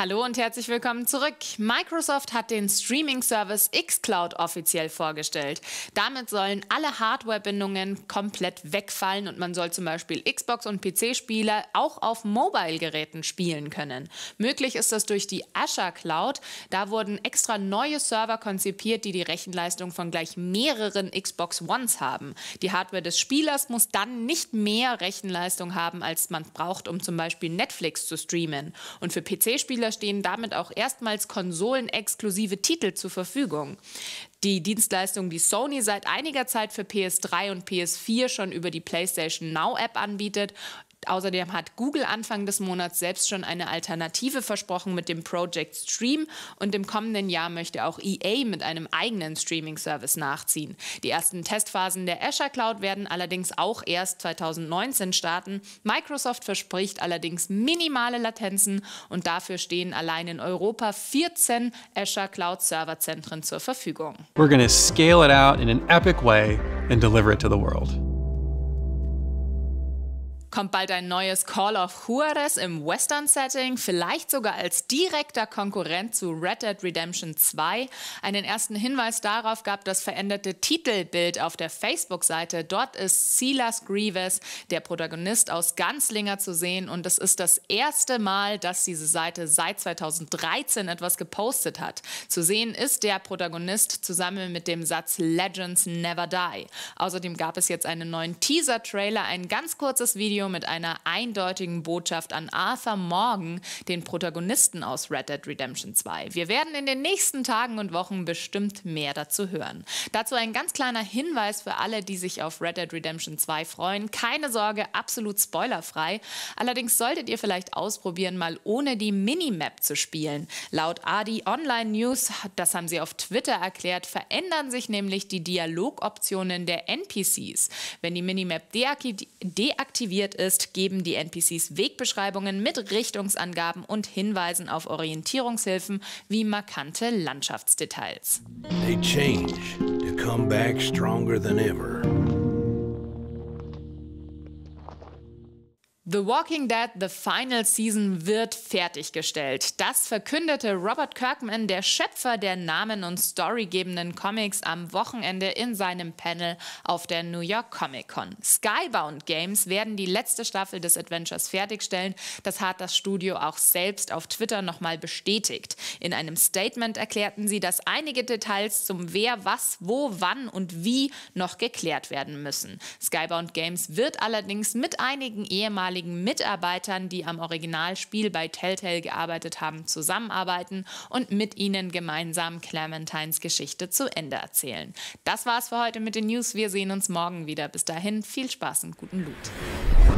Hallo und herzlich willkommen zurück. Microsoft hat den Streaming-Service xCloud offiziell vorgestellt. Damit sollen alle Hardware-Bindungen komplett wegfallen und man soll zum Beispiel Xbox- und PC-Spiele auch auf Mobile-Geräten spielen können. Möglich ist das durch die Azure Cloud. Da wurden extra neue Server konzipiert, die die Rechenleistung von gleich mehreren Xbox Ones haben. Die Hardware des Spielers muss dann nicht mehr Rechenleistung haben, als man braucht, um zum Beispiel Netflix zu streamen. Und für PC-Spieler Anbieter stehen damit auch erstmals konsolenexklusive Titel zur Verfügung. Die Dienstleistung, die Sony seit einiger Zeit für PS3 und PS4 schon über die PlayStation Now App anbietet, Außerdem hat Google Anfang des Monats selbst schon eine Alternative versprochen mit dem Project Stream und im kommenden Jahr möchte auch EA mit einem eigenen Streaming-Service nachziehen. Die ersten Testphasen der Azure Cloud werden allerdings auch erst 2019 starten. Microsoft verspricht allerdings minimale Latenzen und dafür stehen allein in Europa 14 Azure Cloud Serverzentren zur Verfügung. We're going to scale it out in an epic way and deliver it to the world. Kommt bald ein neues Call of Juarez im Western-Setting, vielleicht sogar als direkter Konkurrent zu Red Dead Redemption 2. Einen ersten Hinweis darauf gab das veränderte Titelbild auf der Facebook-Seite. Dort ist Silas Grievous, der Protagonist aus Ganzlinger, zu sehen. Und es ist das erste Mal, dass diese Seite seit 2013 etwas gepostet hat. Zu sehen ist der Protagonist zusammen mit dem Satz Legends Never Die. Außerdem gab es jetzt einen neuen Teaser-Trailer, ein ganz kurzes Video Video mit einer eindeutigen Botschaft an Arthur Morgan, den Protagonisten aus Red Dead Redemption 2. Wir werden in den nächsten Tagen und Wochen bestimmt mehr dazu hören. Dazu ein ganz kleiner Hinweis für alle, die sich auf Red Dead Redemption 2 freuen. Keine Sorge, absolut spoilerfrei. Allerdings solltet ihr vielleicht ausprobieren, mal ohne die Minimap zu spielen. Laut Adi Online News, das haben sie auf Twitter erklärt, verändern sich nämlich die Dialogoptionen der NPCs. Wenn die Minimap deaktiviert passiert ist, geben die NPCs Wegbeschreibungen mit Richtungsangaben und Hinweisen auf Orientierungshilfen wie markante Landschaftsdetails. They change to come back stronger than ever. The Walking Dead, The Final Season wird fertiggestellt. Das verkündete Robert Kirkman, der Schöpfer der Namen und storygebenden Comics, am Wochenende in seinem Panel auf der New York Comic Con. Skybound Games werden die letzte Staffel des Adventures fertigstellen. Das hat das Studio auch selbst auf Twitter nochmal bestätigt. In einem Statement erklärten sie, dass einige Details zum Wer, was, wo, wann und wie noch geklärt werden müssen. Skybound Games wird allerdings mit einigen ehemaligen ehemaligen Mitarbeitern, die am Originalspiel bei Telltale gearbeitet haben, zusammenarbeiten und mit ihnen gemeinsam Clementines Geschichte zu Ende erzählen. Das war's für heute mit den News. Wir sehen uns morgen wieder. Bis dahin viel Spaß und guten Loot.